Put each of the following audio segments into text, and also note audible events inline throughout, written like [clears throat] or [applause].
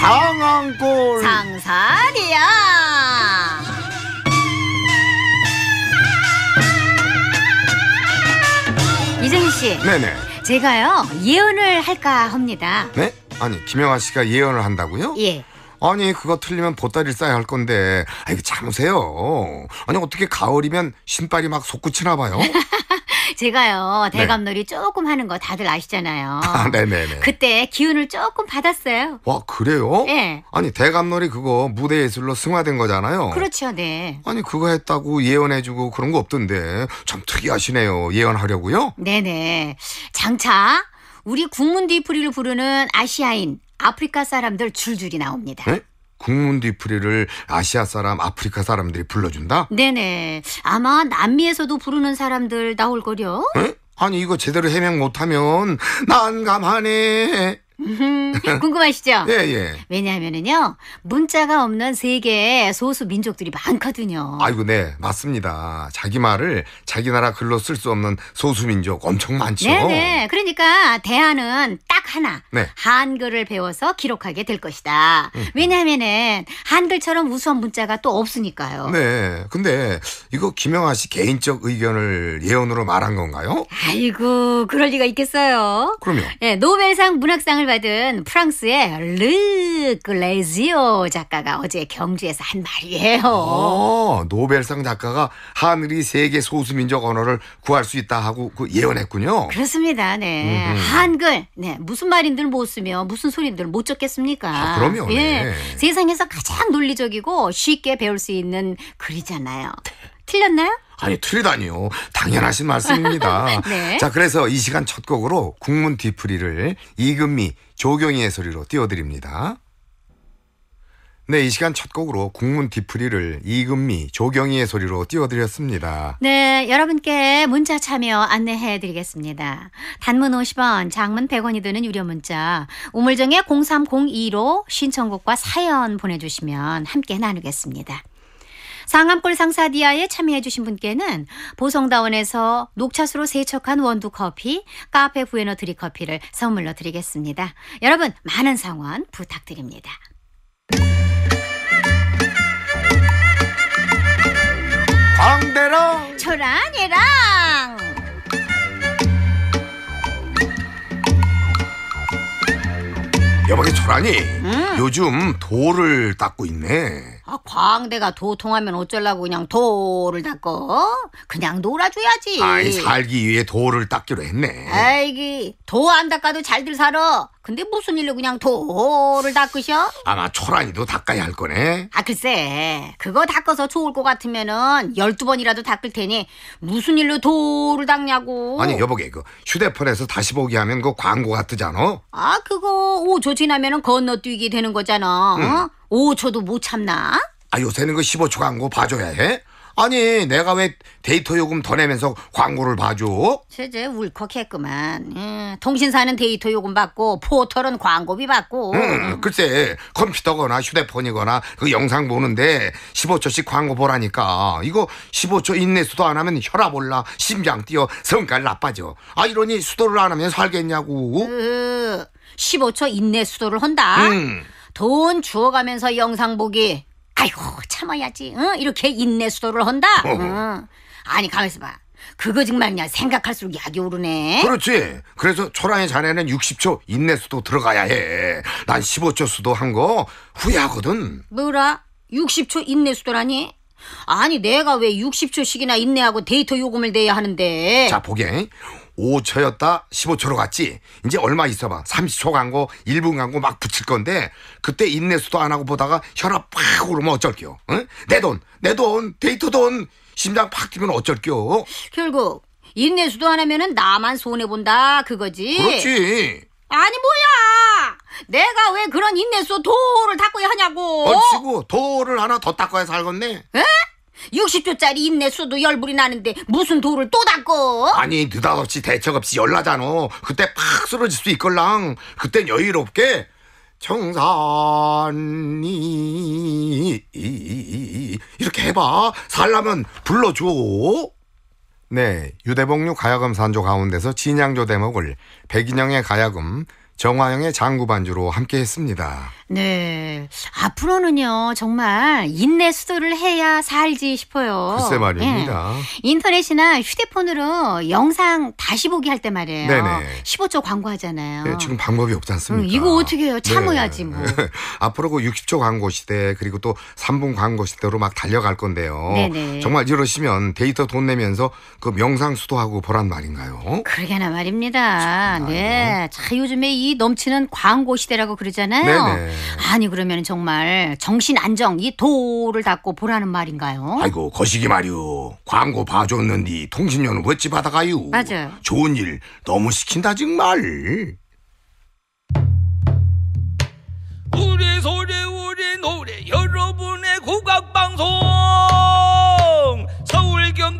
상황골 상사리야 이정희 씨 네네 제가요 예언을 할까 합니다 네? 아니 김영아 씨가 예언을 한다고요? 예 아니 그거 틀리면 보따리를 싸야 할 건데 아이 참으세요. 아니 어떻게 가을이면 신발이 막 솟구치나 봐요. [laughs] 제가요 네. 대감놀이 네. 조금 하는 거 다들 아시잖아요. [laughs] 아, 네네네. 그때 기운을 조금 받았어요. 와 그래요? 네. 아니 대감놀이 그거 무대 예술로 승화된 거잖아요. 그렇죠, 네. 아니 그거 했다고 예언해주고 그런 거 없던데 참 특이하시네요. 예언하려고요? 네네. 장차 우리 국문 뒤풀이를 부르는 아시아인 아프리카 사람들 줄줄이 나옵니다. 에? 네? 국문 뒤풀이를 아시아 사람, 아프리카 사람들이 불러준다? 네네. 아마 남미에서도 부르는 사람들 나올 거려. 에? 네? 아니 이거 제대로 해명 못하면 난감하네. 음, 궁금하시죠? [laughs] 예, 예. 왜냐하면요 문자가 없는 세계의 소수 민족들이 많거든요. 아이고, 네, 맞습니다. 자기 말을 자기 나라 글로 쓸 수 없는 소수 민족 엄청 많죠. 네네. 네. 그러니까 대안은 딱 하나. 네. 한글을 배워서 기록하게 될 것이다. 음. 음. 왜냐하면 한글처럼 우수한 문자가 또 없으니까요. 네. 근데 이거 김영아 씨 개인적 의견을 예언으로 말한 건가요? 아이고, 그럴 리가 있겠어요. 그럼요. 예, 노벨상 문학상을 받은 프랑스의 르 글레지오 작가가 어제 경주에서 한 말이에요. 어, 노벨상 작가가 하늘이 세계 소수민족 언어를 구할 수 있다 하고 그 예언했군요. 그렇습니다. 네. 음흠. 한글. 네. 무슨 말인들 못 쓰며 무슨 소리인들 못 적겠습니까? 아, 그럼요. 예. 네. 세상에서 가장 논리적이고 쉽게 배울 수 있는 글이잖아요. 틀렸나요? 아니 틀리다니요. 당연하신 말씀입니다. [laughs] 네. 자 그래서 이 시간 첫 곡으로 국문 뒤풀이를 이금미 조경희의 소리로 띄워드립니다. 네, 이 시간 첫 곡으로 국문 뒤풀이를 이금미, 조경희의 소리로 띄워드렸습니다. 네, 여러분께 문자 참여 안내해드리겠습니다. 단문 50원, 장문 100원이 드는 유료 문자, 우물정의 0302로 신청곡과 사연 보내주시면 함께 나누겠습니다. 상암골 상사디아에 참여해주신 분께는 보성다원에서 녹차수로 세척한 원두 커피, 카페 부에너드리 커피를 선물로 드리겠습니다. 여러분, 많은 성원 부탁드립니다. 광대랑 초란 이랑 여보게 초란이 음. 요즘 돌을 닦고 있네 아, 광대가 도통하면 어쩌려고 그냥 도를 닦어? 그냥 놀아줘야지. 아이, 살기 위해 도를 닦기로 했네. 아이기, 도 안 닦아도 잘들 살아. 근데 무슨 일로 그냥 도를 닦으셔? 아마 초라이도 닦아야 할 거네. 아 글쎄 그거 닦아서 좋을 것 같으면은 열두 번이라도 닦을 테니 무슨 일로 도를 닦냐고. 아니 여보게 그 휴대폰에서 다시 보기 하면 그 광고 같으잖아. 아 그거 5초 지나면은 건너뛰기 되는 거잖아. 어? 5초도 못 참나? 아 요새는 그 15초 광고 봐줘야 해. 아니 내가 왜 데이터 요금 더 내면서 광고를 봐줘? 제제 울컥했구만. 음, 예, 통신사는 데이터 요금 받고 포털은 광고비 받고. 응, 음, 글쎄 컴퓨터거나 휴대폰이거나 그 영상 보는데 15초씩 광고 보라니까 이거 15초 인내수도 안 하면 혈압 올라 심장 뛰어 성깔 나빠져. 아 이러니 수도를 안 하면 살겠냐고. 으, 15초 인내 수도를 한다. 음. 돈 주워가면서 영상 보기 아이고 참아야지 응? 이렇게 인내 수도를 한다 응. 아니 가만있어 봐 그거 정말냐 생각할수록 약이 오르네 그렇지 그래서 초랑이 자네는 60초 인내 수도 들어가야 해난 15초 수도 한 거 후회하거든 뭐라 60초 인내 수도라니 아니 내가 왜 60초씩이나 인내하고 데이터 요금을 내야 하는데 자 보게 5초였다 15초로 갔지. 이제 얼마 있어봐. 30초 간고 1분 간고 막 붙일 건데 그때 인내수도 안 하고 보다가 혈압 팍 오르면 어쩔게요. 응? 내 돈, 내 돈, 데이트 돈. 심장 팍 뛰면 어쩔게요. 결국 인내수도 안 하면은 나만 손해 본다 그거지. 그렇지. 아니 뭐야 내가 왜 그런 인내수 도를 닦고야 하냐고 어치고 도를 하나 더 닦아야 살겠네 에? 60조짜리 인내수도 열불이 나는데 무슨 돌을 또 닦어? 아니 느닷없이 대책 없이 열나잖아 그때 팍 쓰러질 수 있걸랑 그땐 여유롭게 청산이 이렇게 해봐 살라면 불러줘 네 유대복류 가야금 산조 가운데서 진양조 대목을 백인형의 가야금 정화영의 장구 반주로 함께 했습니다. 네. 앞으로는요, 정말 인내 수도를 해야 살지 싶어요. 글쎄 말입니다. 예. 인터넷이나 휴대폰으로 영상 다시 보기 할 때 말이에요. 네네. 15초 광고하잖아요. 네, 지금 방법이 없지 음, 않습니까? 음, 이거 어떻게 해요? 참어야지 네. 뭐. [laughs] 앞으로 그 60초 광고 시대 그리고 또 3분 광고 시대로 막 달려갈 건데요. 네네. 정말 이러시면 데이터 돈 내면서 그 명상 수도하고 보란 말인가요? 그러게나 말입니다. 정말. 네. 자, 요즘에 이 넘치는 광고 시대라고 그러잖아요. 네네. 아니 그러면 정말 정신 안정 이 도를 닫고 보라는 말인가요? 아이고 거시기 말이오. 광고 봐줬는디 통신료는 어찌 받아가요? 맞아요. 좋은 일 너무 시킨다 정말. 우리 소리 우리 노래 여러분의 국악방송.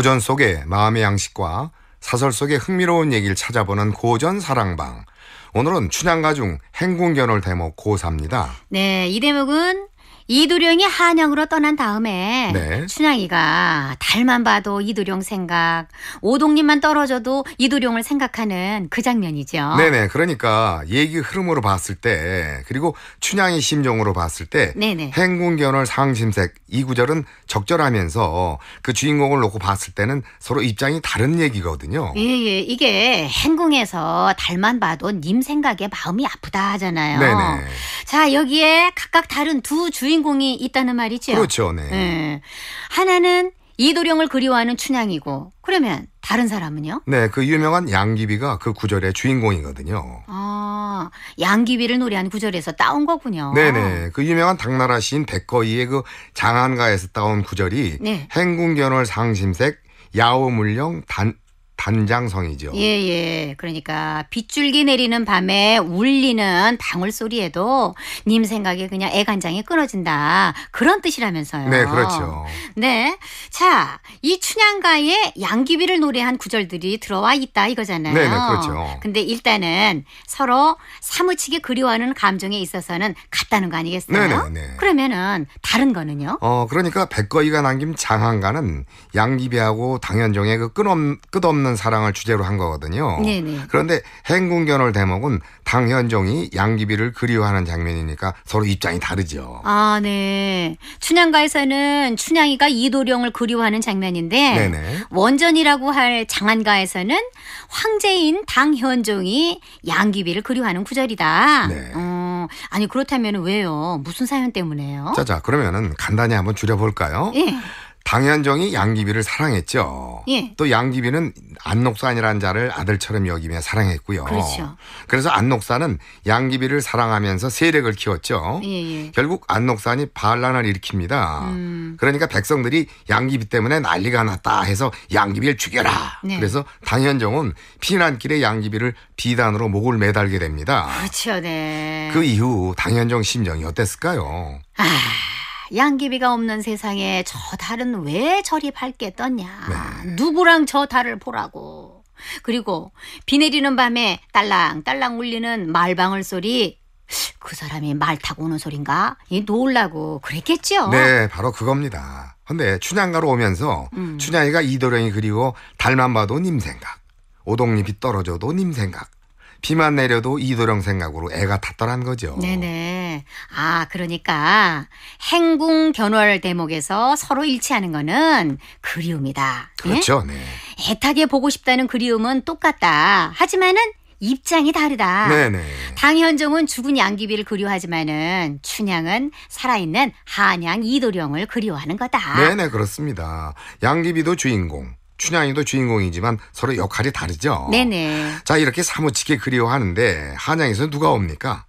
고전 속의 마음의 양식과 사설 속의 흥미로운 얘기를 찾아보는 고전 사랑방. 오늘은 춘향가 중 행궁견을 대목 고사입니다. 네, 이 대목은 이두령이 한양으로 떠난 다음에 네. 춘향이가 달만 봐도 이두령 생각, 오동님만 떨어져도 이두령을 생각하는 그 장면이죠. 네네. 그러니까 얘기 흐름으로 봤을 때 그리고 춘향이 심정으로 봤을 때 네네. 행궁견월 상심색 이 구절은 적절하면서 그 주인공을 놓고 봤을 때는 서로 입장이 다른 얘기거든요. 예예. 예. 이게 행궁에서 달만 봐도 님 생각에 마음이 아프다 하잖아요. 네네. 자 여기에 각각 다른 두 주인 주인공이 있다는 말이죠. 그렇죠, 네. 네. 하나는 이도령을 그리워하는 춘향이고 그러면 다른 사람은요? 네, 그 유명한 양귀비가 그 구절의 주인공이거든요. 아, 양귀비를 노래한 구절에서 따온 거군요. 네네, 네. 그 유명한 당나라 시인 백거이의 그 장안가에서 따온 구절이 네. 행궁견월 상심색 야오물령 단 단장성이죠 예, 예. 그러니까 빗줄기 내리는 밤에 울리는 방울 소리에도 님 생각에 그냥 애간장이 끊어진다. 그런 뜻이라면서요. 네, 그렇죠. 네. 자, 이 춘향가에 양귀비를 노래한 구절들이 들어와 있다 이거잖아요. 네, 네 그렇죠. 근데 일단은 서로 사무치게 그리워하는 감정에 있어서는 같다는 거 아니겠어요? 네, 네. 네. 그러면은 다른 거는요? 어, 그러니까 백거이가 남긴 장한가는 양귀비하고 당현종의 그 끝없는, 끝없는 없는 사랑을 주제로 한 거거든요. 네네. 네. 그런데 행궁견월 대목은 당현종이 양귀비를 그리워하는 장면이니까 서로 입장이 다르죠. 아, 네. 춘향가에서는 춘향이가 이도령을 그리워하는 장면인데 네네. 네. 원전이라고 할 장안가에서는 황제인 당현종이 양귀비를 그리워하는 구절이다. 네. 어, 아니 그렇다면 왜요? 무슨 사연 때문에요? 자자 그러면은 간단히 한번 줄여볼까요? 예. 당현종이 양귀비를 사랑했죠. 예. 또 양귀비는 안녹산이라는 자를 아들처럼 여기며 사랑했고요. 그렇죠. 그래서 안녹산은 양귀비를 사랑하면서 세력을 키웠죠. 예예. 예. 결국 안녹산이 반란을 일으킵니다. 음. 그러니까 백성들이 양귀비 때문에 난리가 났다 해서 양귀비를 죽여라. 네. 그래서 당현종은 피난길에 양귀비를 비단으로 목을 매달게 됩니다. 그렇죠. 네. 그 이후 당현종 심정이 어땠을까요? 아. 양귀비가 없는 세상에 저 달은 왜 저리 밝게 떴냐. 네. 누구랑 저 달을 보라고. 그리고 비 내리는 밤에 딸랑딸랑 울리는 말방울 소리. 그 사람이 말 타고 오는 소린가? 이 놀라고 그랬겠죠. 네, 바로 그겁니다. 근데 춘향가로 오면서 음. 춘향이가 이도령이 그리고 달만 봐도 님 생각, 오동잎이 떨어져도 님 생각, 비만 내려도 이도령 생각으로 애가 탔더란 거죠. 네네. 아, 그러니까 행궁 견월 대목에서 서로 일치하는 거는 그리움이다. 예? 그렇죠. 네. 애타게 보고 싶다는 그리움은 똑같다. 하지만은 입장이 다르다. 네네. 당현종은 죽은 양귀비를 그리워하지만은 춘향은 살아있는 한양 이도령을 그리워하는 거다. 네네 그렇습니다. 양귀비도 주인공, 춘향이도 주인공이지만 서로 역할이 다르죠. 네네. 자 이렇게 사무치게 그리워하는데 한양에서 는 누가 옵니까?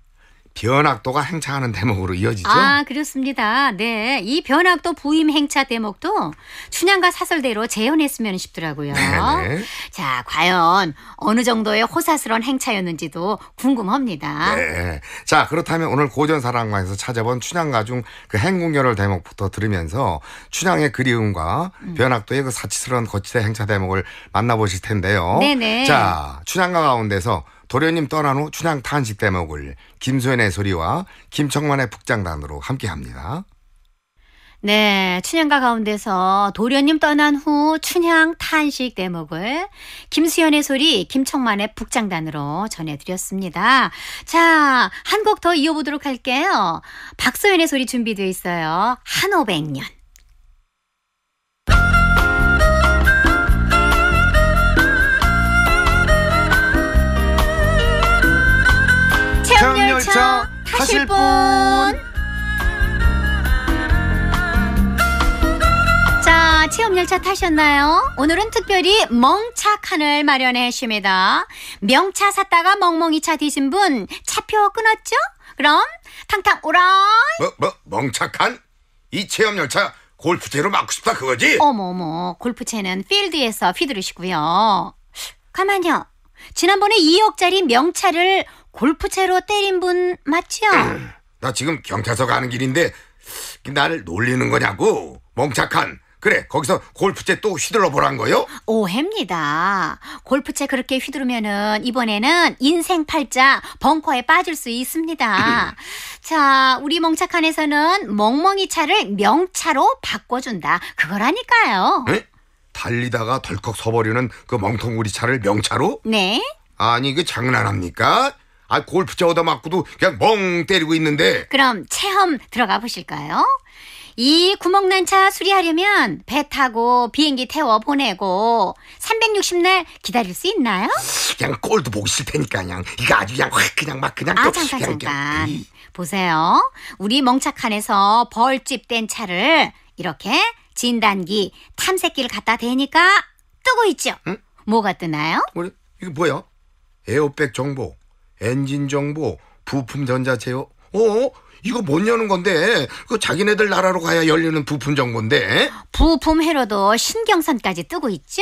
변학도가 행차하는 대목으로 이어지죠. 아, 그렇습니다. 네. 이 변학도 부임 행차 대목도 춘향가 사설대로 재현했으면 싶더라고요. 네네. 네. 자, 과연 어느 정도의 호사스러운 행차였는지도 궁금합니다. 네. 자, 그렇다면 오늘 고전사랑관에서 찾아본 춘향가 중 그 행궁열을 대목부터 들으면서 춘향의 그리움과 음. 변학도의 그 사치스러운 거치대 행차 대목을 만나보실 텐데요. 네네. 네. 자, 춘향가 가운데서 도련님 떠난 후 춘향 탄식 대목을 김소연의 소리와 김청만의 북장단으로 함께합니다. 네, 춘향가 가운데서 도련님 떠난 후 춘향 탄식 대목을 김수현의 소리 김청만의 북장단으로 전해드렸습니다. 자, 한 곡 더 이어보도록 할게요. 박소연의 소리 준비되어 있어요. 한오백년. 걸쳐 그렇죠? 타실 분. 자, 체험열차 타셨나요? 오늘은 특별히 멍차칸을 마련했습니다. 명차 샀다가 멍멍이 차 드신 분 차표 끊었죠? 그럼 탕탕 오라. 뭐, 뭐, 멍차칸? 이 체험열차 골프채로 막고 싶다 그거지? 어머머, 골프채는 필드에서 휘두르시고요. 가만요. 지난번에 2억짜리 명차를 골프채로 때린 분 맞죠? [clears throat] 나 지금 경찰서 가는 길인데 나를 놀리는 거냐고 멍착한 그래 거기서 골프채 또 휘둘러 보란 거요? 오해입니다 골프채 그렇게 휘두르면은 이번에는 인생 팔자 벙커에 빠질 수 있습니다 [clears throat] 자 우리 멍착한에서는 멍멍이 차를 명차로 바꿔준다 그거라니까요 에? 달리다가 덜컥 서버리는 그 멍텅구리 차를 명차로? 네 아니 그 장난합니까? 아 골프채 얻어 맞고도 그냥 멍 때리고 있는데. 그럼 체험 들어가 보실까요? 이 구멍난 차 수리하려면 배 타고 비행기 태워 보내고 360날 기다릴 수 있나요? 그냥 꼴도 보기 싫테니까 그냥 이거 아주 그냥 확 그냥 막 그냥 아 잠깐 그냥 잠깐 그냥. 보세요 우리 멍착한에서 벌집된 차를 이렇게 진단기 탐색기를 갖다 대니까 뜨고 있죠 응? 뭐가 뜨나요? 이거 뭐야? 에어백 정보 엔진 정보, 부품 전자체요. 어? 이거 못 여는 건데 그 자기네들 나라로 가야 열리는 부품 정보인데 부품 회로도 신경선까지 뜨고 있죠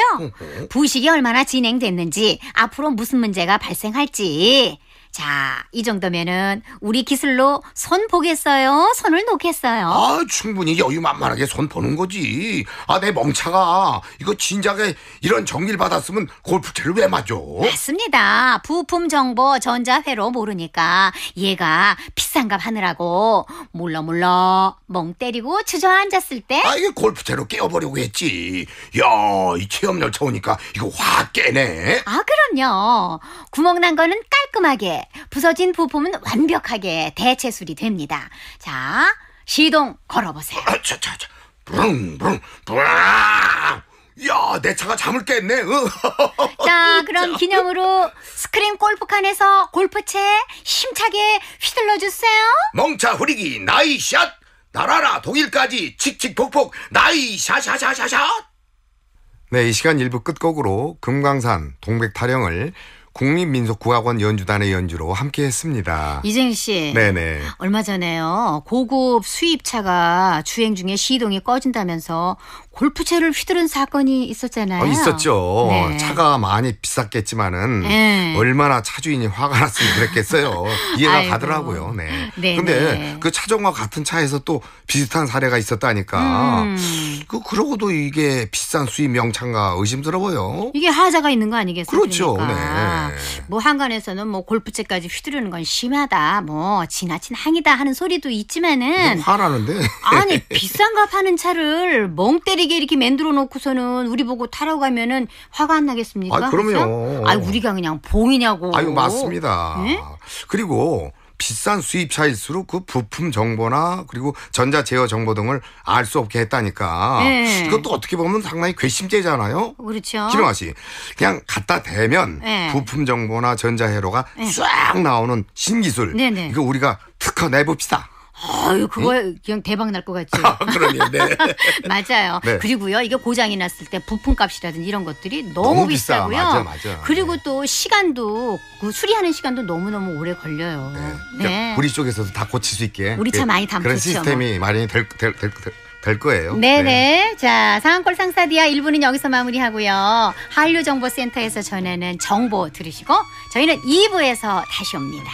부식이 얼마나 진행됐는지 앞으로 무슨 문제가 발생할지 자, 이 정도면은 우리 기술로 손 보겠어요? 손을 놓겠어요? 아, 충분히 여유만만하게 손 보는 거지. 아, 내 멍차가 이거 진작에 이런 정리를 받았으면 골프채를 왜 맞아? 맞습니다. 부품 정보 전자회로 모르니까 얘가 비싼 값 하느라고 몰러몰러 멍 때리고 주저앉았을 때 아, 이게 골프채로 깨어버리고 했지. 야, 이 체험 열차 오니까 이거 확 깨네. 아, 그럼요. 구멍 난 거는 깔끔하게 부서진 부품은 완벽하게 대체 수리됩니다. 자, 시동 걸어보세요. 아, 차, 차, 차. 부릉, 부릉, 부릉 야, 내 차가 잠을 깼네. [laughs] 자, 그럼 기념으로 스크린 골프칸에서 골프채 힘차게 휘둘러 주세요. 멍차 후리기 나이샷. 나라라 독일까지 칙칙폭폭 나이샤샤샤샤샷. 네, 이 시간 일부 끝곡으로 금강산 동백 타령을 국립민속국악원 연주단의 연주로 함께했습니다. 이재희 씨, 네네. 얼마 전에요 고급 수입차가 주행 중에 시동이 꺼진다면서 골프채를 휘두른 사건이 있었잖아요. 어, 있었죠. 네. 차가 많이 비쌌겠지만은 네. 얼마나 차주인이 화가 났으면 그랬겠어요. 이해가 아이고. 가더라고요. 네. 네 근데 그 차종과 같은 차에서 또 비슷한 사례가 있었다니까. 음. 그 그러고도 이게 비싼 수입 명창가 의심스러워요. 이게 하자가 있는 거 아니겠어요? 그렇죠. 그러니까. 네. 네. 뭐 한간에서는 뭐 골프채까지 휘두르는 건 심하다, 뭐 지나친 항이다 하는 소리도 있지만은 화나는데 [laughs] 아니 비싼 값 하는 차를 멍 때리게 이렇게 맨들어 놓고서는 우리 보고 타러가면은 화가 안 나겠습니까? 아, 그럼요. 아 우리가 그냥 봉이냐고. 아유 맞습니다. 네? 그리고 비싼 수입차일수록 그 부품 정보나 그리고 전자 제어 정보 등을 알 수 없게 했다니까. 네. 이것도 어떻게 보면 상당히 괘씸죄잖아요. 그렇죠. 김영아 씨, 그냥 갖다 대면 네. 부품 정보나 전자 회로가 네. 쫙 나오는 신기술. 네네. 네. 이거 우리가 특허 내봅시다. 아유 그거 응? 그냥 대박 날 것 같죠. [laughs] 아, 그러네 네. [laughs] 맞아요. 네. 그리고요 이게 고장이 났을 때 부품값이라든지 이런 것들이 너무, 너무 비싸고요. 맞아, 맞아. 그리고 네. 또 시간도 그 수리하는 시간도 너무 너무 오래 걸려요. 네. 네. 그러니까 우리 쪽에서도 다 고칠 수 있게 우리 차 그 많이 담그죠. 그런 시스템이 뭐. 많이 될, 될, 될, 될, 될 거예요. 네네. 네. 네. 자, 상한골 상사디아 1부는 여기서 마무리하고요. 한류정보센터에서 전에는 정보 들으시고 저희는 2부에서 다시 옵니다.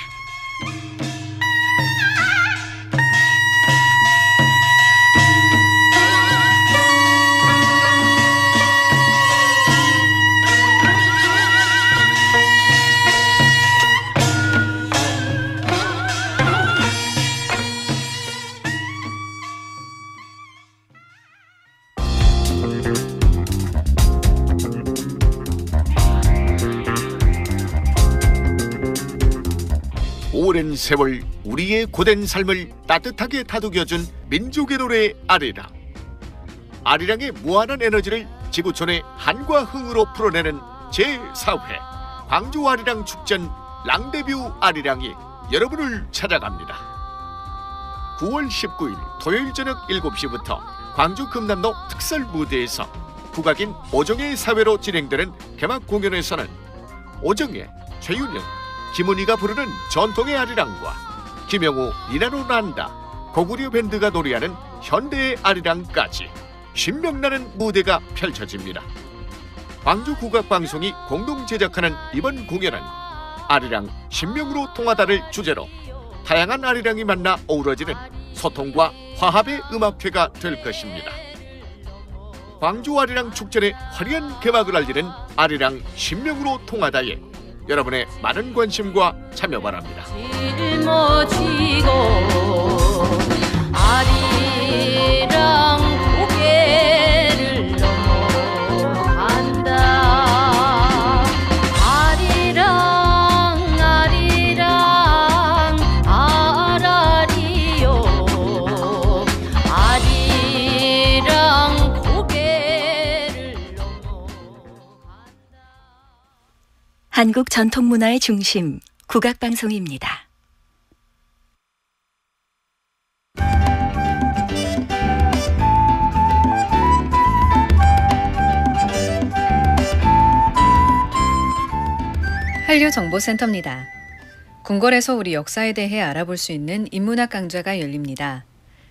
세월 우리의 고된 삶을 따뜻하게 다독여준 민족의 노래 아리랑 아리랑의 무한한 에너지를 지구촌의 한과 흥으로 풀어내는 제4회 광주 아리랑 축전 랑데뷰 아리랑이 여러분을 찾아갑니다 9월 19일 토요일 저녁 7시부터 광주 금남로 특설 무대에서 국악인 오정의 사회로 진행되는 개막 공연에서는 오정의, 최윤영, 김은희가 부르는 전통의 아리랑과 김영우, 이나로 난다, 고구려 밴드가 노래하는 현대의 아리랑까지 신명나는 무대가 펼쳐집니다. 광주 국악방송이 공동 제작하는 이번 공연은 아리랑 신명으로 통하다를 주제로 다양한 아리랑이 만나 어우러지는 소통과 화합의 음악회가 될 것입니다. 광주 아리랑 축전의 화려한 개막을 알리는 아리랑 신명으로 통하다에 여러분의 많은 관심과 참여 바랍니다. 짊어지고 아리 한국 전통 문화의 중심 국악 방송입니다. 한류 정보센터입니다. 궁궐에서 우리 역사에 대해 알아볼 수 있는 인문학 강좌가 열립니다.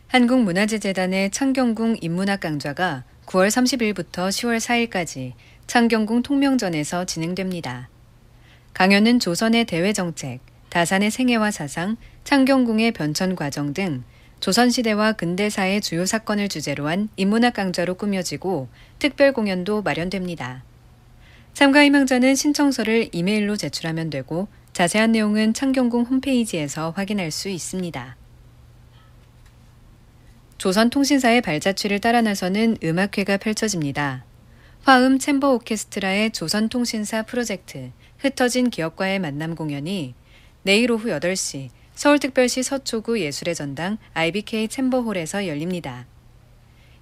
한국문화재재단의 창경궁 인문학 강좌가 9월 30일부터 10월 4일까지 창경궁 통명전에서 진행됩니다. 강연은 조선의 대외정책, 다산의 생애와 사상, 창경궁의 변천 과정 등 조선시대와 근대사의 주요 사건을 주제로 한 인문학 강좌로 꾸며지고 특별 공연도 마련됩니다. 참가 희망자는 신청서를 이메일로 제출하면 되고 자세한 내용은 창경궁 홈페이지에서 확인할 수 있습니다. 조선통신사의 발자취를 따라 나서는 음악회가 펼쳐집니다. 화음 챔버 오케스트라의 조선통신사 프로젝트 흩어진 기업과의 만남 공연이 내일 오후 8시 서울특별시 서초구 예술의 전당 IBK 챔버홀에서 열립니다.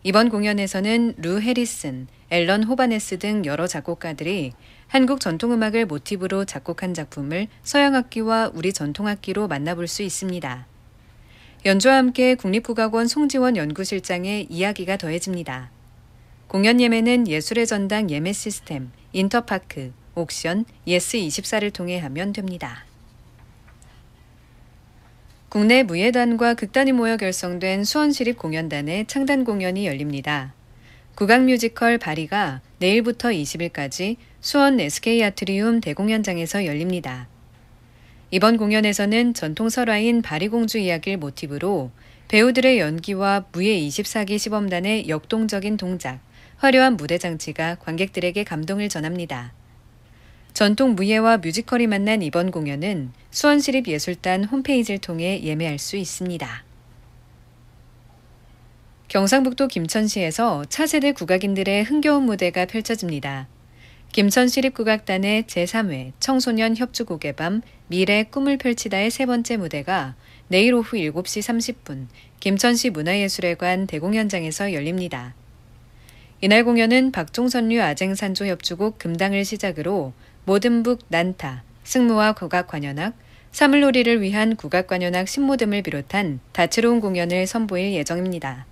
이번 공연에서는 루 해리슨, 앨런 호바네스 등 여러 작곡가들이 한국 전통음악을 모티브로 작곡한 작품을 서양악기와 우리 전통악기로 만나볼 수 있습니다. 연주와 함께 국립국악원 송지원 연구실장의 이야기가 더해집니다. 공연 예매는 예술의 전당 예매 시스템, 인터파크, 옥션 예스24를 통해 하면 됩니다. 국내 무예단과 극단이 모여 결성된 수원시립 공연단의 창단 공연이 열립니다. 국악 뮤지컬 바리가 내일부터 20일까지 수원 SK 아트리움 대공연장에서 열립니다. 이번 공연에서는 전통 설화인 바리공주 이야기를 모티브로 배우들의 연기와 무예 24기 시범단의 역동적인 동작, 화려한 무대 장치가 관객들에게 감동을 전합니다. 전통 무예와 뮤지컬이 만난 이번 공연은 수원시립예술단 홈페이지를 통해 예매할 수 있습니다. 경상북도 김천시에서 차세대 국악인들의 흥겨운 무대가 펼쳐집니다. 김천시립국악단의 제3회 청소년 협주곡의 밤 미래 꿈을 펼치다의 세 번째 무대가 내일 오후 7시 30분 김천시 문화예술회관 대공연장에서 열립니다. 이날 공연은 박종선류 아쟁산조 협주곡 금당을 시작으로 모든북 난타, 승무와 국악관현악, 사물놀이를 위한 국악관현악 신모듬을 비롯한 다채로운 공연을 선보일 예정입니다.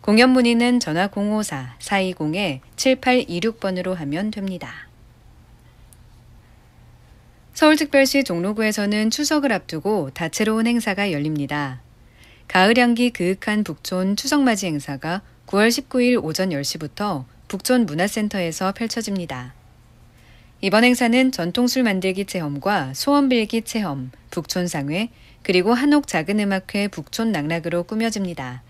공연 문의는 전화 054-420-7826번으로 하면 됩니다. 서울특별시 종로구에서는 추석을 앞두고 다채로운 행사가 열립니다. 가을 향기 그윽한 북촌 추석맞이 행사가 9월 19일 오전 10시부터 북촌 문화센터에서 펼쳐집니다. 이번 행사는 전통술 만들기 체험과 소원 빌기 체험, 북촌상회, 그리고 한옥 작은 음악회 북촌 낙락으로 꾸며집니다.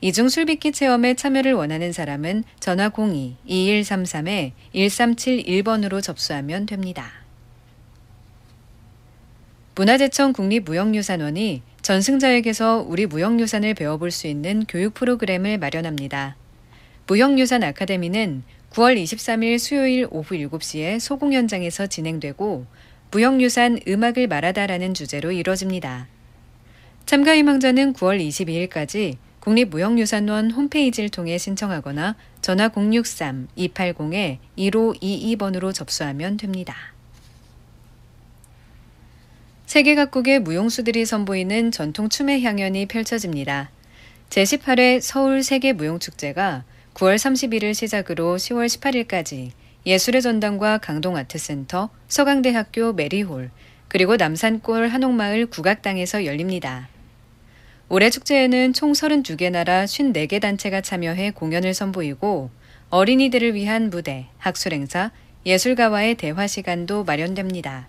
이중 술비키 체험에 참여를 원하는 사람은 전화 02-2133-1371번으로 접수하면 됩니다. 문화재청 국립무형유산원이 전승자에게서 우리 무형유산을 배워볼 수 있는 교육 프로그램을 마련합니다. 무형유산 아카데미는 9월 23일 수요일 오후 7시에 소공연장에서 진행되고 무역유산 음악을 말하다라는 주제로 이뤄집니다. 참가 희망자는 9월 22일까지 국립무역유산원 홈페이지를 통해 신청하거나 전화 063-280-1522번으로 접수하면 됩니다. 세계 각국의 무용수들이 선보이는 전통 춤의 향연이 펼쳐집니다. 제18회 서울 세계 무용축제가 9월 31일 시작으로 10월 18일까지 예술의 전당과 강동아트센터, 서강대학교 메리홀, 그리고 남산골 한옥마을 국악당에서 열립니다. 올해 축제에는 총 32개 나라 54개 단체가 참여해 공연을 선보이고 어린이들을 위한 무대, 학술행사, 예술가와의 대화 시간도 마련됩니다.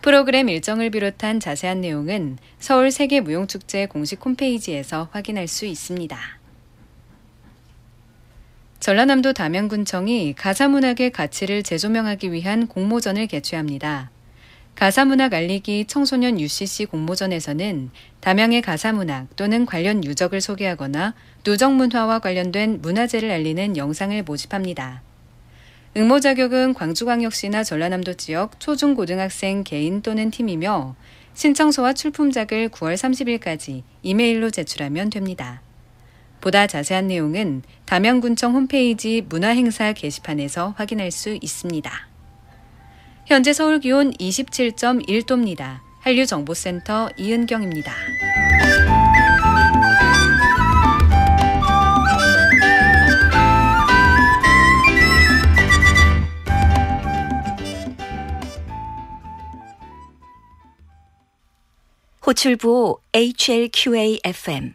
프로그램 일정을 비롯한 자세한 내용은 서울 세계무용축제 공식 홈페이지에서 확인할 수 있습니다. 전라남도 담양군청이 가사문학의 가치를 재조명하기 위한 공모전을 개최합니다. 가사문학 알리기 청소년 UCC 공모전에서는 담양의 가사문학 또는 관련 유적을 소개하거나 누적문화와 관련된 문화재를 알리는 영상을 모집합니다. 응모 자격은 광주광역시나 전라남도 지역 초중고등학생 개인 또는 팀이며 신청서와 출품작을 9월 30일까지 이메일로 제출하면 됩니다. 보다 자세한 내용은 담양군청 홈페이지 문화행사 게시판에서 확인할 수 있습니다. 현재 서울 기온 27.1도입니다. 한류정보센터 이은경입니다. 호출부 HLQAFM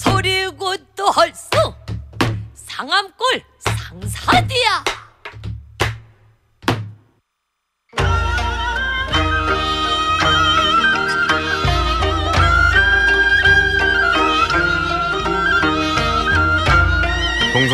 소리고 또 헐수 상암골 상사디야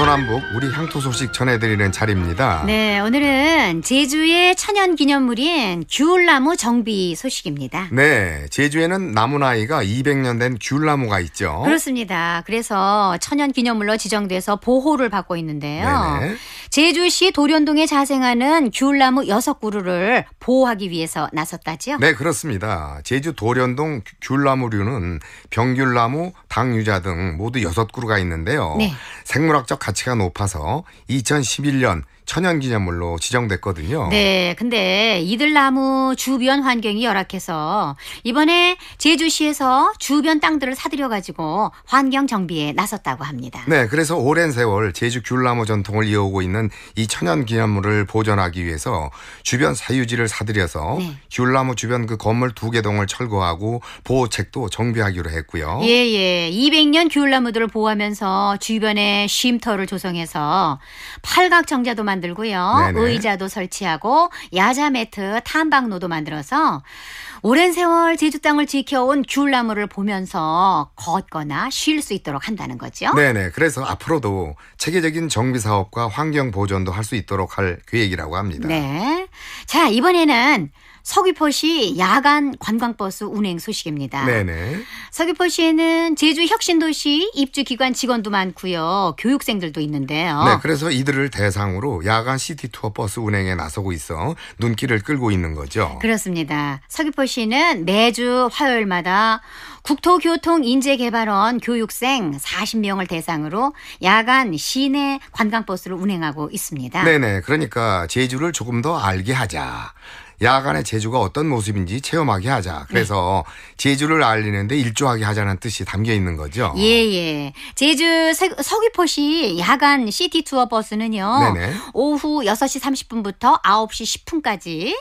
서남북 우리 향토 소식 전해드리는 자리입니다. 네, 오늘은 제주의 천연 기념물인 귤나무 정비 소식입니다. 네, 제주에는 나무 나이가 200년 된 귤나무가 있죠. 그렇습니다. 그래서 천연 기념물로 지정돼서 보호를 받고 있는데요. 네네. 제주시 도련동에 자생하는 귤나무 6그루를 보호하기 위해서 나섰다지요? 네, 그렇습니다. 제주 도련동 귤나무류는 병귤나무, 당유자 등 모두 6 그루가 있는데요. 네. 생물학적 가치가 높아서 2011년 천연기념물로 지정됐거든요. 네, 근데 이들나무 주변 환경이 열악해서 이번에 제주시에서 주변 땅들을 사들여가지고 환경 정비에 나섰다고 합니다. 네, 그래서 오랜 세월 제주 귤나무 전통을 이어오고 있는 이 천연기념물을 보존하기 위해서 주변 사유지를 사들여서 네. 귤나무 주변 그 건물 두 개 동을 철거하고 보호책도 정비하기로 했고요. 예, 예. 200년 귤나무들을 보호하면서 주변에 쉼터를 조성해서 팔각정자도 만 만들고요. 네네. 의자도 설치하고 야자 매트, 탐방로도 만들어서 오랜 세월 제주 땅을 지켜온 귤나무를 보면서 걷거나 쉴 수 있도록 한다는 거죠. 네네. 그래서 앞으로도 체계적인 정비 사업과 환경 보존도 할 수 있도록 할 계획이라고 합니다. 네. 자, 이번에는 서귀포시 야간 관광버스 운행 소식입니다. 네네. 서귀포시에는 제주 혁신도시 입주 기관 직원도 많고요. 교육생들도 있는데요. 네, 그래서 이들을 대상으로 야간 시티 투어 버스 운행에 나서고 있어 눈길을 끌고 있는 거죠. 그렇습니다. 서귀포시는 매주 화요일마다 국토교통인재개발원 교육생 40명을 대상으로 야간 시내 관광버스를 운행하고 있습니다. 네네. 그러니까 제주를 조금 더 알게 하자. 야간의 제주가 어떤 모습인지 체험하게 하자. 그래서 네. 제주를 알리는데 일조하게 하자는 뜻이 담겨 있는 거죠. 예, 예. 제주 서귀포시 야간 시티 투어 버스는요. 네네. 오후 6시 30분부터 9시 10분까지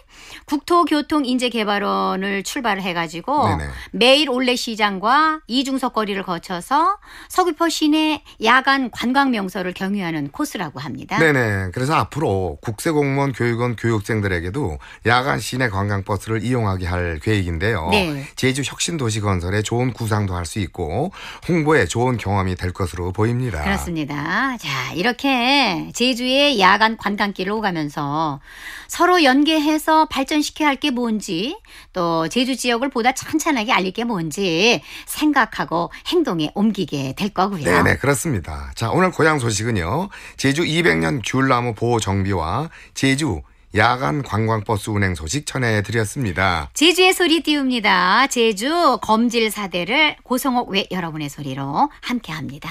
국토교통인재개발원을 출발을 해가지고 네네. 매일 올레시장과 이중석 거리를 거쳐서 서귀포 시내 야간 관광 명소를 경유하는 코스라고 합니다. 네네. 그래서 앞으로 국세공무원 교육원 교육생들에게도 야간 다양 시내 관광버스를 이용하게 할 계획인데요. 네. 제주 혁신도시 건설에 좋은 구상도 할 수 있고 홍보에 좋은 경험이 될 것으로 보입니다. 그렇습니다. 자, 이렇게 제주의 야간 관광길로가면서 서로 연계해서 발전시켜야 할 게 뭔지 또 제주 지역을 보다 천천하게 알릴 게 뭔지 생각하고 행동에 옮기게 될 거고요. 네네, 그렇습니다. 자, 오늘 고향 소식은요. 제주 200년 귤나무 보호 정비와 제주 야간 관광버스 운행 소식 전해드렸습니다. 제주의 소리 띄웁니다. 제주 검질 사대를 고성옥 외 여러분의 소리로 함께합니다.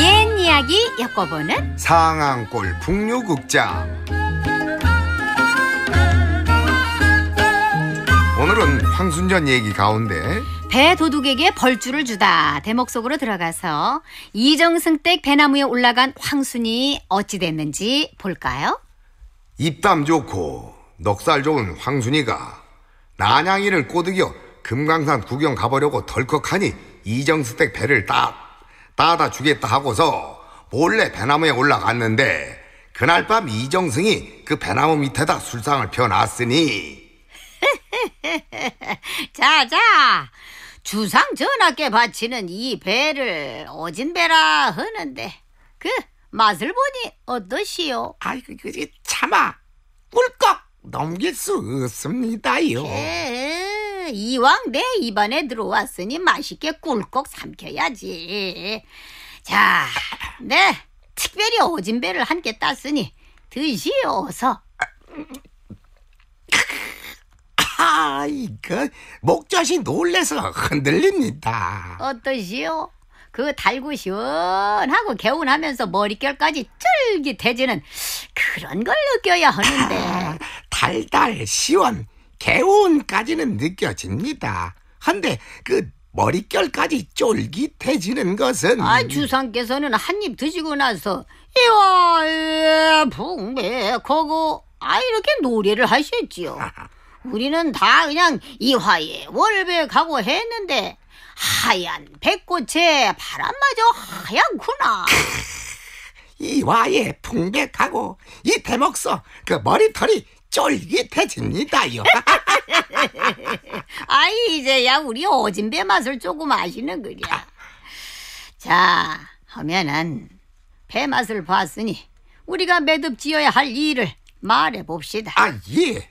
옛 이야기 엮어보는 상암골 풍류극장 오늘은 황순전 얘기 가운데 배 도둑에게 벌주를 주다. 대목 속으로 들어가서 이정승 댁 배나무에 올라간 황순이 어찌 됐는지 볼까요? 입담 좋고 넉살 좋은 황순이가 난양이를 꼬드겨 금강산 구경 가보려고 덜컥하니 이정승 댁 배를 딱 따다 주겠다 하고서 몰래 배나무에 올라갔는데 그날 밤 이정승이 그 배나무 밑에다 술상을 펴놨으니 자자 [laughs] 주상 전하께 바치는 이 배를 오진 배라 하는데 그 맛을 보니 어떠시오? 아이고 그 참아 꿀꺽 넘길 수 없습니다요. 에, 예, 이왕 내 입안에 들어왔으니 맛있게 꿀꺽 삼켜야지. 자, 네 특별히 오진 배를 함께 땄으니 드시오서. 아, 이그 목젖이 놀래서 흔들립니다. 어떠시오? 그 달고 시원하고 개운하면서 머릿결까지 쫄깃해지는 그런 걸 느껴야 하는데. [laughs] 달달 시원 개운까지는 느껴집니다. 한데 그 머릿결까지 쫄깃해지는 것은 아 주상께서는 한 입 드시고 나서 이와 풍배 예, 거고 아 이렇게 노래를 하셨지요. [laughs] 우리는 다 그냥 이화에 월백하고 했는데 하얀 백꽃에 바람마저 하얗구나. [laughs] 이화에 풍백하고 이 대목서 그 머리털이 쫄깃해집니다요. [laughs] 아이 이제야 우리 오진배 맛을 조금 아시는 거야. 자 하면은 배 맛을 봤으니 우리가 매듭 지어야 할 일을 말해 봅시다. 아 예.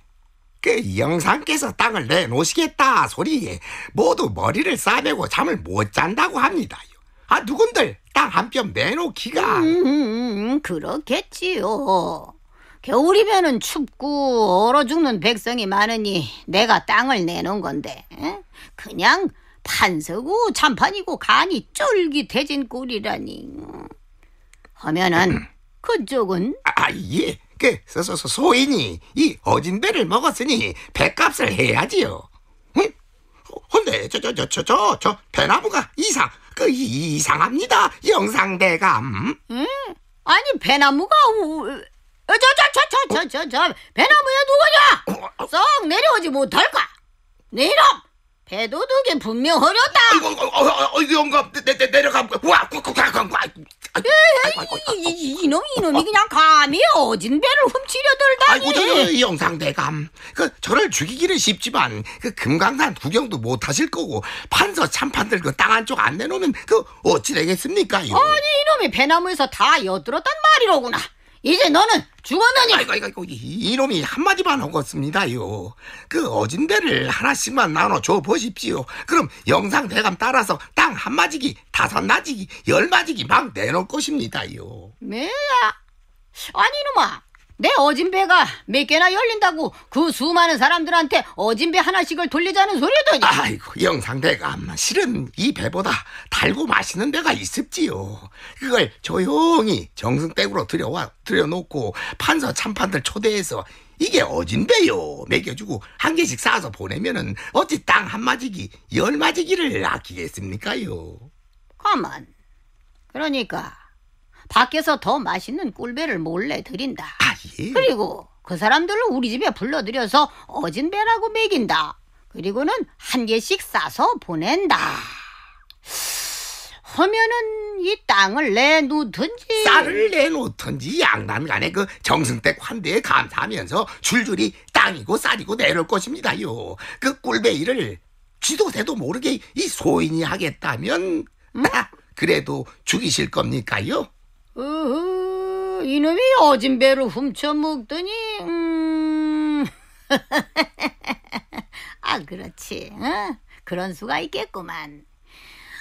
그 영상께서 땅을 내놓으시겠다 소리에 모두 머리를 싸매고 잠을 못 잔다고 합니다요. 아 누군들 땅 한 편 내놓기가 음, 음, 음, 음, 그렇겠지요. 겨울이면은 춥고 얼어 죽는 백성이 많으니 내가 땅을 내놓은 건데 그냥 판서고 잔판이고 간이 쫄깃해진 꼴이라니 어. 하면은 [clears throat] 그쪽은 아, 아 예. 그 소, 소, 소, 인이이 어진배를 먹었으니 배값을 해야지요. 응? 근데 저저저 저 저 저 배나무가 이상 그 이상합니다. 영상대감. 음 아니 배나무가 저저저저 저 저 저, 저, 배나무야 누구냐? 썩 내려오지 못할까? 네놈 배도둑이 분명 허렸다. 아이고, 아 영감 내, 내, 내려감 와, 와, 와, 와. 이놈 이놈이 그냥 감히 어진 배를 훔치려 들다니. 아이고 저 영상대감. 그 저를 죽이기는 쉽지만 그 금강산 구경도 못 하실 거고 판서 참판들 그 땅 한쪽 안 내놓으면 그 어찌 되겠습니까? 아니 이놈이 배나무에서 다 엿들었단 말이로구나. 이제 너는 죽었느니? 아이고, 아이고, 아이고, 이놈이 한마디만 하겠습니다요. 고그 어진대를 하나씩만 나눠줘 보십시오. 그럼 영상 대감 따라서 땅 한마지기, 다섯 나지기, 열 마지기 막 내놓을 것입니다요. 네야 아니, 이놈아. 내 어진배가 몇 개나 열린다고 그 수많은 사람들한테 어진배 하나씩을 돌리자는 소리더니 아이고 영상배가 암 실은 이 배보다 달고 맛있는 배가 있습지요 그걸 조용히 정승댁으로 들여와 들여놓고 판서 참판들 초대해서 이게 어진배요 먹여주고 한 개씩 싸서 보내면은 어찌 땅 한 마지기 열 마지기를 아끼겠습니까요 가만 그러니까 밖에서 더 맛있는 꿀배를 몰래 드린다. 예 그리고 그 사람들을 우리 집에 불러들여서 어진 배라고 먹인다. 그리고는 한 개씩 싸서 보낸다. 하면은 이 땅을 내놓든지 쌀을 내놓든지 양남간에그 정승댁 환대에 감사하면서 줄줄이 땅이고 쌀이고 내려올 것입니다요. 그 꿀베이를 지도새도 모르게 이 소인이 하겠다면 나 음? 아, 그래도 죽이실 겁니까요? 어허. 이놈이 어진 배를 훔쳐 먹더니 음... [laughs] 아 그렇지 어? 그런 수가 있겠구만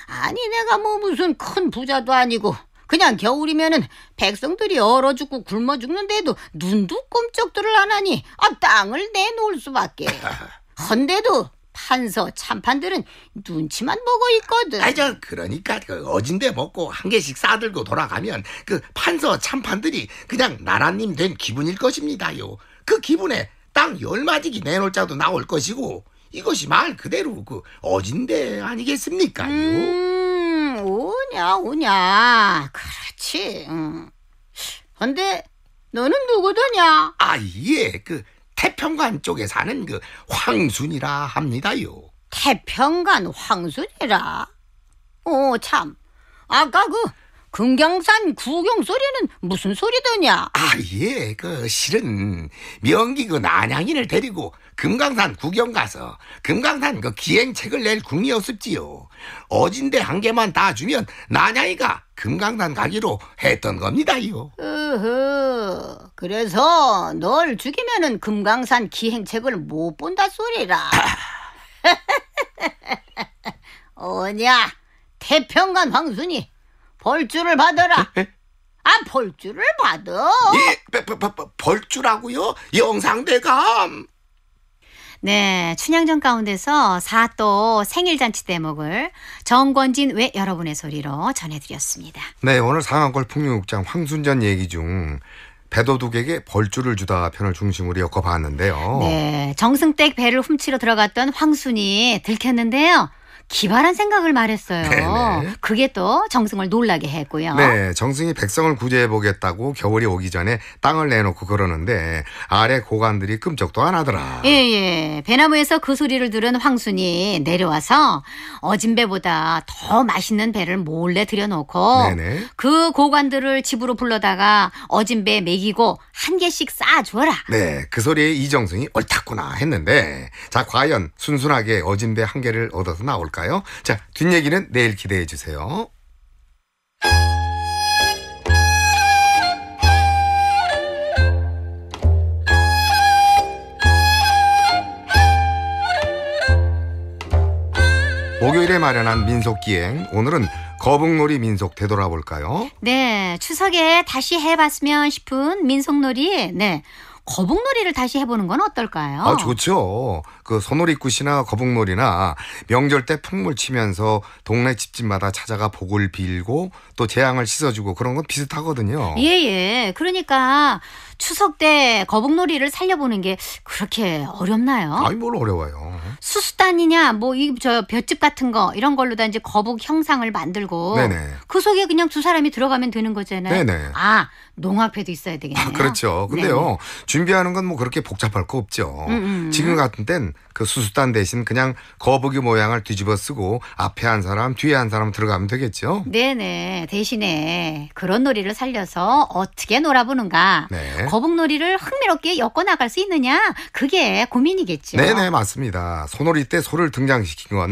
아니 내가 뭐 무슨 큰 부자도 아니고 그냥 겨울이면은 백성들이 얼어 죽고 굶어 죽는데도 눈도 꼼짝들을 안 하니 아 땅을 내놓을 수밖에 [laughs] 헌데도 판서 참판들은 눈치만 보고 있거든. 아저 그러니까 그 어진데 먹고 한 개씩 싸들고 돌아가면 그 판서 참판들이 그냥 나라님 된 기분일 것입니다요. 그 기분에 땅 열마지기 내놓을 자도 나올 것이고 이것이 말 그대로 그 어진데 아니겠습니까요? 음, 오냐 오냐 그렇지. 응. 음. 근데 너는 누구더냐? 아 예, 그 태평관 쪽에 사는 그 황순이라 합니다요. 태평관 황순이라? 오, 어, 참. 아까 그 금강산 구경 소리는 무슨 소리더냐? 아, 예. 그 실은 명기 그 난양인을 데리고 금강산 구경 가서 금강산 그 기행책을 낼궁이없었지요 어진데 한 개만 다주면 나냥이가 금강산 가기로 했던 겁니다요. 으흐, 그래서 널 죽이면은 금강산 기행책을 못 본다 소리라. [laughs] 어냐, 태평관 황순이 벌주를 받아라. 아, 벌주를 받아. 예, 벌주라고요? 영상대감. 네, 춘향전 가운데서 사또 생일잔치 대목을 정권진 외 여러분의 소리로 전해드렸습니다. 네, 오늘 상한골 풍류극장 황순전 얘기 중 배도둑에게 벌주를 주다 편을 중심으로 엮어봤는데요. 네, 정승댁 배를 훔치러 들어갔던 황순이 들켰는데요. 기발한 생각을 말했어요. 네네. 네. 그게 또 정승을 놀라게 했고요. 네, 정승이 백성을 구제해 보겠다고 겨울이 오기 전에 땅을 내놓고 그러는데 아래 고관들이 끔찍도 안 하더라. 예, 예. 배나무에서 그 소리를 들은 황순이 내려와서 어진배보다 더 맛있는 배를 몰래 들여놓고 네네. 네. 그 고관들을 집으로 불러다가 어진배 먹이고 한 개씩 쌓아주어라. 네, 그 소리에 이정승이 옳다구나 했는데 자 과연 순순하게 어진배 한 개를 얻어서 나올까? 볼까요? 자, 뒷얘기는 내일 기대해 주세요. 목요일에 마련한 민속기행 오늘은 거북놀이 민속 되돌아볼까요? 네, 추석에 다시 해봤으면 싶은 민속놀이. 네, 거북놀이를 다시 해보는 건 어떨까요? 아, 좋죠. 그 소놀이굿이나 거북놀이나 명절 때 풍물 치면서 동네 집집마다 찾아가 복을 빌고 또 재앙을 씻어주고 그런 건 비슷하거든요. 예, 예. 그러니까 추석 때 거북놀이를 살려보는 게 그렇게 어렵나요? 아니 뭘 어려워요. 수수단이냐 뭐이저 볏짚 같은 거 이런 걸로 다 이제 거북 형상을 만들고 네네. 그 속에 그냥 두 사람이 들어가면 되는 거잖아요. 네네. 아 농악회도 있어야 되겠네요. 아, 그렇죠. 근데요 네네. 준비하는 건 뭐 그렇게 복잡할 거 없죠. 음음. 음. 지금 같은 땐 그 수수단 대신 그냥 거북이 모양을 뒤집어 쓰고 앞에 한 사람 뒤에 한 사람 들어가면 되겠죠. 네네 대신에 그런 놀이를 살려서 어떻게 놀아보는가. 네. 네. 거북놀이를 흥미롭게 엮어나갈 수 있느냐 그게 고민이겠죠. 네네 네, 맞습니다. 소놀이 때 소를 등장시킨 건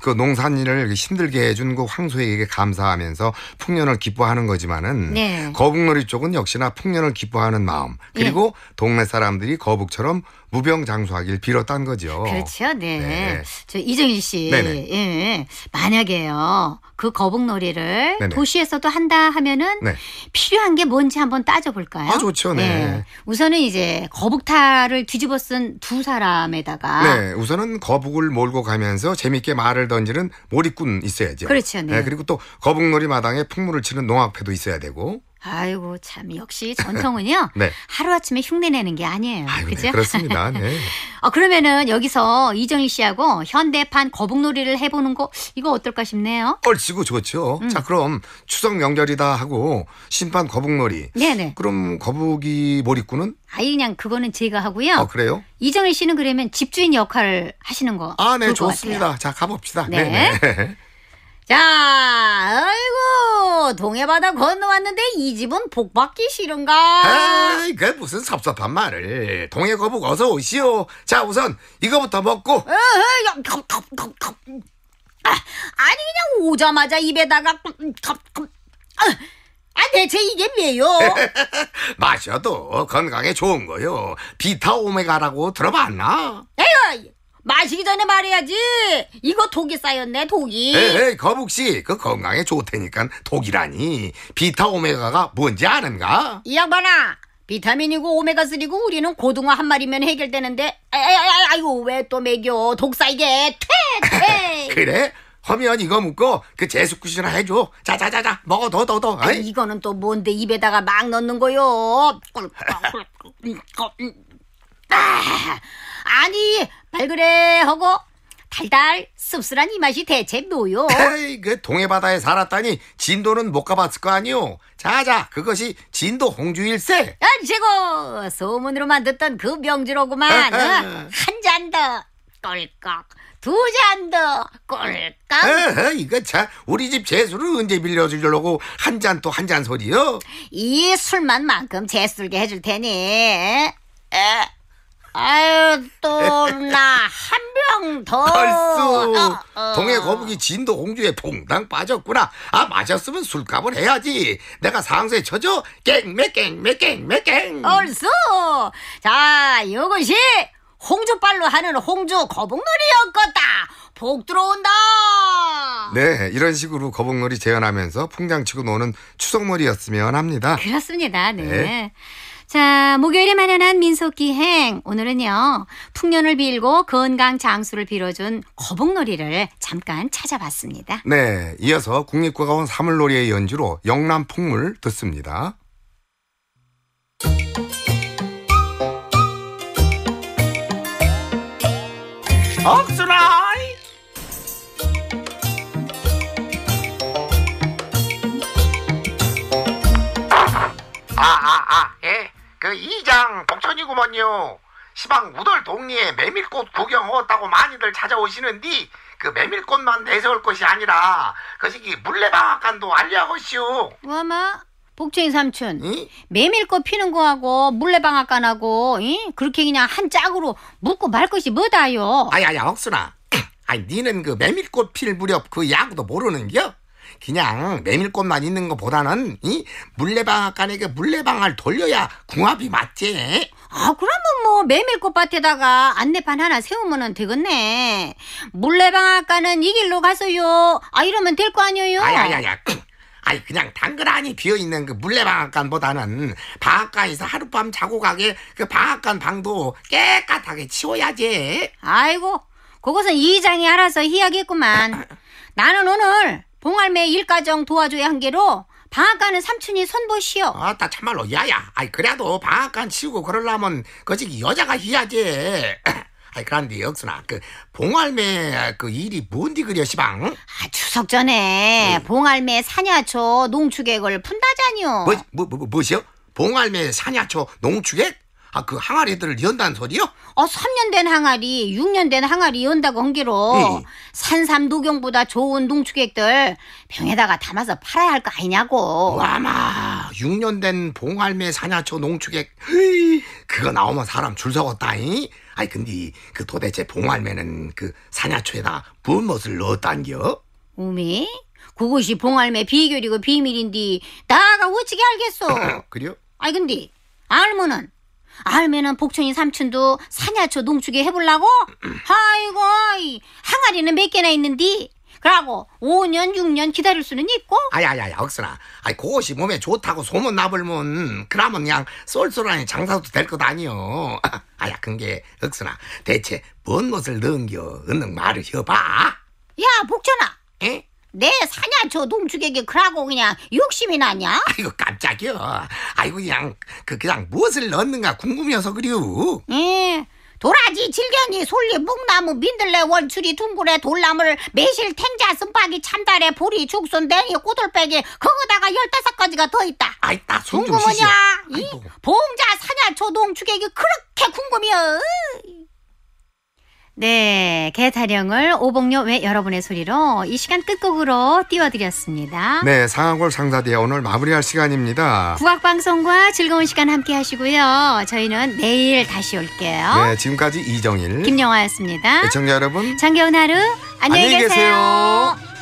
그 농산인을 힘들게 해준 그 황소에게 감사하면서 풍년을 기뻐하는 거지만은 네. 거북놀이 쪽은 역시나 풍년을 기뻐하는 마음 그리고 네. 동네 사람들이 거북처럼 무병장수하길 빌었단 거죠. 그렇죠. 네. 네. 저 이정일 씨. 네네. 예. 만약에요. 그 거북놀이를 네네. 도시에서도 한다 하면은 네. 필요한 게 뭔지 한번 따져볼까요? 아, 좋죠. 네. 네. 우선은 이제 거북타를 뒤집어 쓴 두 사람에다가 네. 우선은 거북을 몰고 가면서 재밌게 말을 던지는 몰입꾼 있어야죠. 그렇죠. 네. 네. 그리고 또 거북놀이 마당에 풍물을 치는 농악패도 있어야 되고 아이고 참 역시 전통은요 [laughs] 네. 하루아침에 흉내내는 게 아니에요. 아유, 네, 그죠? 네, 그렇습니다. 네. [laughs] 어, 그러면은 여기서 이정일 씨하고 현대판 거북놀이를 해보는 거 이거 어떨까 싶네요. 얼씨구 좋죠. 음. 자 그럼 추석 명절이다 하고 심판 거북놀이. 네네. 그럼 거북이 몰입구는? 아이 그냥 그거는 제가 하고요. 어, 그래요? 이정일 씨는 그러면 집주인 역할을 하시는 거. 아네 좋습니다. 자 가봅시다. 네. 네네. [laughs] 자, 아이고, 동해바다 건너왔는데 이 집은 복 받기 싫은가? 에이, 그 무슨 섭섭한 말을. 동해 거북 어서 오시오. 자, 우선 이거부터 먹고. 에이, 야, 컵, 컵, 컵, 컵. 아, 아니, 그냥 오자마자 입에다가, 컵, 컵. 아, 아, 대체 이게 뭐예요 [laughs] 마셔도 건강에 좋은 거요. 비타 오메가라고 들어봤나? 에이, 마시기 전에 말해야지. 이거 독이 쌓였네, 독이. 에이, 거북씨. 그 건강에 좋다니까 독이라니. 비타 오메가가 뭔지 아는가? 이 양반아. 비타민이고 오메가3고 우리는 고등어 한 마리면 해결되는데 아이고 왜 또 먹여 독사이게 퇴퇴 [laughs] 그래? 허면 이거 묶어그 제수쿠시나 해줘 자자자자 먹어 더 더더 이거는 또 뭔데 입에다가 막 넣는 거요 [laughs] 음, 음. 아, 아니 발그레 하고 달달 씁쓸한 이 맛이 대체 뭐요? 에이, 그 동해바다에 살았다니 진도는 못 가봤을 거 아니오. 자자, 그것이 진도 홍주일세. 안제고 소문으로만 듣던 그 명주로구만. 어? 한잔 더 꼴꺽, 두 잔더 꼴꺽. 이거 참 우리 집 재수를 언제 빌려주려고 한 잔 또 한 잔 소리요? 이 술만만큼 재술게 해줄 테니. 에. 아유 또 나한 병 더. 털수 어, 어. 동해 거북이 진도 공주에 퐁당 빠졌구나. 아맞았으면 술값을 해야지. 내가 상세 쳐줘. 깽매 깽매 깽매 깽. 얼쑤. 자 이것이 홍주빨로 하는 홍주 거북놀이였겠다. 복 들어온다. 네, 이런 식으로 거북놀이 재현하면서 풍장치고 노는 추석놀이였으면 합니다. 그렇습니다. 네. 네. 자, 목요일에 마련한 민속기행. 오늘은요, 풍년을 빌고 건강 장수를 빌어준 거북놀이를 잠깐 찾아봤습니다. 네, 이어서 국립과가원 사물놀이의 연주로 영남 풍물 듣습니다. 음천이구먼요 시방 우덜 동리에 메밀꽃 구경하다고 많이들 찾아오시는디 그 메밀꽃만 내세울 것이 아니라 그시기 물레방앗간도 알려하시오. 와마 복층이 삼촌 응? 메밀꽃 피는 거하고 물레방앗간하고 응? 그렇게 그냥 한 짝으로 묶고 말 것이 뭐다요. 아야야 억순아. [clears throat] 아니 니는 그 메밀꽃 필 무렵 그 야구도 모르는겨? 그냥 메밀꽃만 있는 것보다는 이 물레방앗간에게 물레방아를 돌려야 궁합이 맞지. 아, 그러면 뭐 메밀꽃밭에다가 안내판 하나 세우면 되겠네. 물레방앗간은 이 길로 가서요. 아, 이러면 될 거 아니에요? 아야야야. [clears throat] 아니 그냥 당근안이 비어 있는 그 물레방앗간보다는 방앗간에서 하룻밤 자고 가게 그 방앗간 방도 깨끗하게 치워야지. 아이고, 그것은 이장이 알아서 희야겠구만. 나는 오늘 봉알매 일가정 도와줘야 한게로 방앗간은 삼촌이 손보시오. 아따 참말로 야야. 아이 그래도 방앗간 치우고 그러려면 거지 여자가 해야지. [clears throat] 아이 그런데 역순아 그 봉알매 그 일이 뭔디 그려 시방? 아 추석 전에 응. 네. 봉알매 사냐초 농축액을 푼다자니요. 뭐뭐뭐 뭐, 뭐, 뭐, 뭐 시요 봉알매 사냐초 농축액? 아그 항아리들을 연다는 소리요? 어, 3년 된 항아리, 6년 된 항아리 연다고 한기로 예. 예. 산삼 녹용보다 좋은 농축액들 병에다가 담아서 팔아야 할 거 아니냐고. 와마 6년 된 봉알매 사냐초 농축액 헤이, 그거 나오면 사람 줄 서겠다잉. 아이 근데 그 도대체 봉알매는 그 사냐초에다 무슨 을 넣었단겨? 우미? 그것이 봉알매 비결이고 비밀인데 나가 어찌게 알겠소? [clears throat] 그래요? 아이 근데 알면은 알면은 복촌이 삼촌도 사냐초 농축에 해보려고? 아이고, 항아리는 몇 개나 있는디? 그러고 5년 6년 기다릴 수는 있고 아야야야 억수아 아이 그것이 몸에 좋다고 소문 나불면 그러면 그냥 쏠쏠하니 장사도 될 것 아니여 [laughs] 아야 근게 억수아 대체 뭔 옷을 넣은겨 은능 말을 해봐 야 복전아 에? 내 사냐 저 동축에게 그러고 그냥 욕심이 나냐? 아이고 깜짝이야. 아이고 그냥 그 그냥 무엇을 넣는가 궁금해서 그리우. 예. 도라지, 질경이, 솔리, 묵나무, 민들레, 원추리, 둥그레, 돌나물, 매실, 탱자, 쓴박이, 참다래, 보리, 죽순, 냉이, 꼬들빼기, 거기다가 열다섯 가지가 더 있다. 아이, 나손좀 궁금하냐? 이 봉자, 사냐, 초동축객이 그렇게 궁금해요. 네, 개타령을 오복료 외 여러분의 소리로 이 시간 끝곡으로 띄워드렸습니다. 네, 상하골 상사대 오늘 마무리할 시간입니다. 국악방송과 즐거운 시간 함께 하시고요. 저희는 내일 다시 올게요. 네, 지금까지 이정일, 김영화였습니다. 시청자 여러분, 정겨운 하루 안녕히, 안녕히 계세요. 계세요.